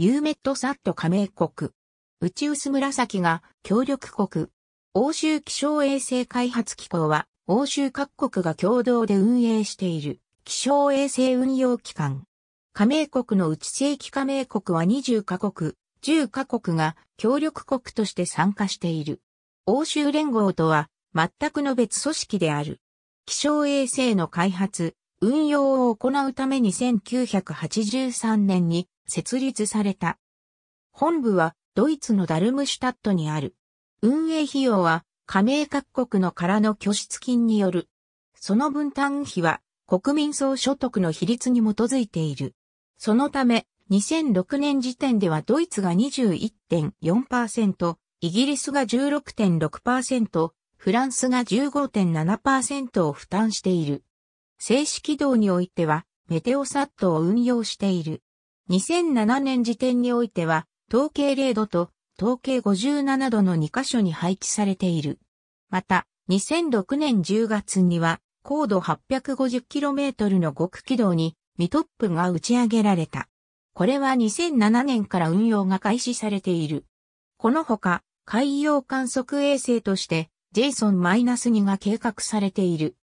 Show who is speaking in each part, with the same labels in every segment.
Speaker 1: ユーメットサット加盟国、宇宙薄紫が協力国、欧州気象衛星開発機構は、欧州各国が共同で運営している気象衛星運用機関。加盟国のうち正規加盟国は20カ国、10カ国が協力国として参加している。欧州連合とは全くの別組織である。気象衛星の開発、運用を行うために1983年に設立された。本部はドイツのダルムシュタットにある。運営費用は加盟各国のからの拠出金による。その分担費は国民総所得の比率に基づいている。そのため、2006年時点ではドイツが21.4%、イギリスが16.6%、フランスが15.7%を負担している。正式軌道においては、メテオサットを運用している。2007年時点においては、統計0度と統計57度の2箇所に配置されている。また、2006年10月には、高度 850km の極軌道にミトップが打ち上げられた。これは2007年から運用が開始されている。このほか、海洋観測衛星として、ジェイソン2が計画されている。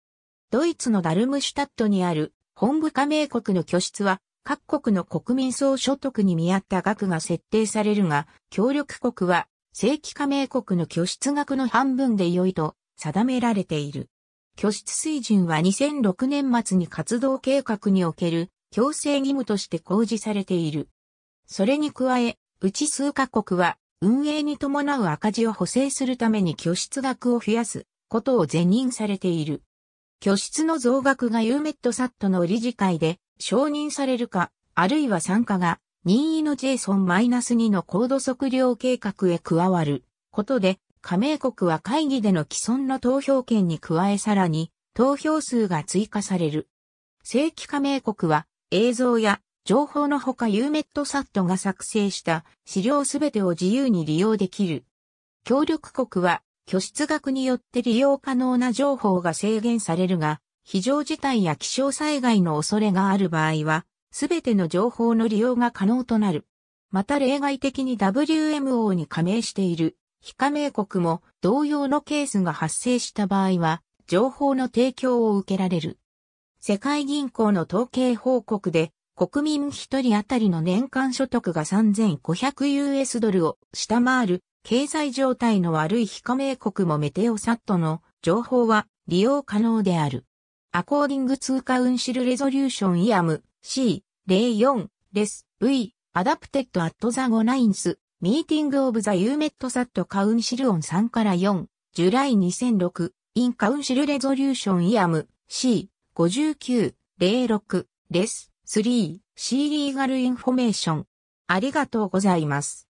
Speaker 1: ドイツのダルムシュタットにある本部加盟国の拠出は各国の国民総所得に見合った額が設定されるが、協力国は正規加盟国の拠出額の半分で良いと定められている。拠出水準は2006年末に活動計画における強制義務として公示されている。それに加え、うち数カ国は運営に伴う赤字を補正するために拠出額を増やすことを是任されている。拠出の増額がユーメットサットの理事会で承認されるか、あるいは参加が任意の JSON-2 の高度測量計画へ加わることで、加盟国は会議での既存の投票権に加えさらに投票数が追加される。正規加盟国は映像や情報のほか UMETSAT が作成した資料すべてを自由に利用できる。協力国は拠出額によって利用可能な情報が制限されるが、非常事態や気象災害の恐れがある場合は、すべての情報の利用が可能となる。また例外的に WMO に加盟している非加盟国も同様のケースが発生した場合は、情報の提供を受けられる。世界銀行の統計報告で、国民一人当たりの年間所得が 3500US ドルを下回る経済状態の悪い非加盟国もメテオサットの情報は利用可能である。according to Council Resolution IAM C04 です。V adapted at the 9th meeting of the UMEDSAT Council on 3から4 July 2006 in Council Resolution IAM C5906 です。3C リーガルインフォメーションありがとうございます。